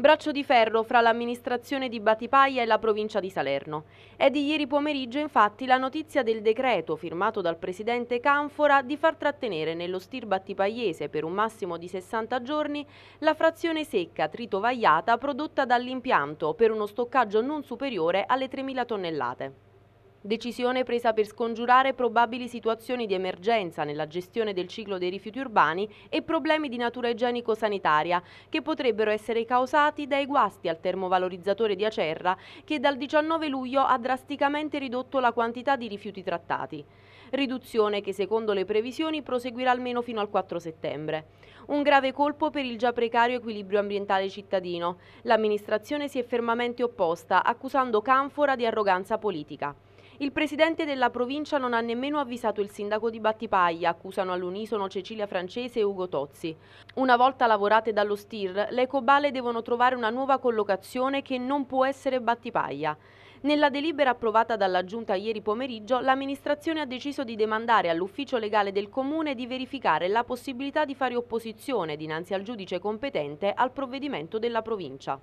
braccio di ferro fra l'amministrazione di Batipaglia e la provincia di Salerno. È di ieri pomeriggio infatti la notizia del decreto firmato dal presidente Canfora di far trattenere nello stir battipagliese per un massimo di 60 giorni la frazione secca tritovagliata prodotta dall'impianto per uno stoccaggio non superiore alle 3.000 tonnellate. Decisione presa per scongiurare probabili situazioni di emergenza nella gestione del ciclo dei rifiuti urbani e problemi di natura igienico-sanitaria che potrebbero essere causati dai guasti al termovalorizzatore di Acerra che dal 19 luglio ha drasticamente ridotto la quantità di rifiuti trattati. Riduzione che secondo le previsioni proseguirà almeno fino al 4 settembre. Un grave colpo per il già precario equilibrio ambientale cittadino. L'amministrazione si è fermamente opposta accusando Canfora di arroganza politica. Il presidente della provincia non ha nemmeno avvisato il sindaco di Battipaglia, accusano all'unisono Cecilia Francese e Ugo Tozzi. Una volta lavorate dallo STIR, le cobale devono trovare una nuova collocazione che non può essere Battipaglia. Nella delibera approvata dalla Giunta ieri pomeriggio, l'amministrazione ha deciso di demandare all'ufficio legale del Comune di verificare la possibilità di fare opposizione dinanzi al giudice competente al provvedimento della provincia.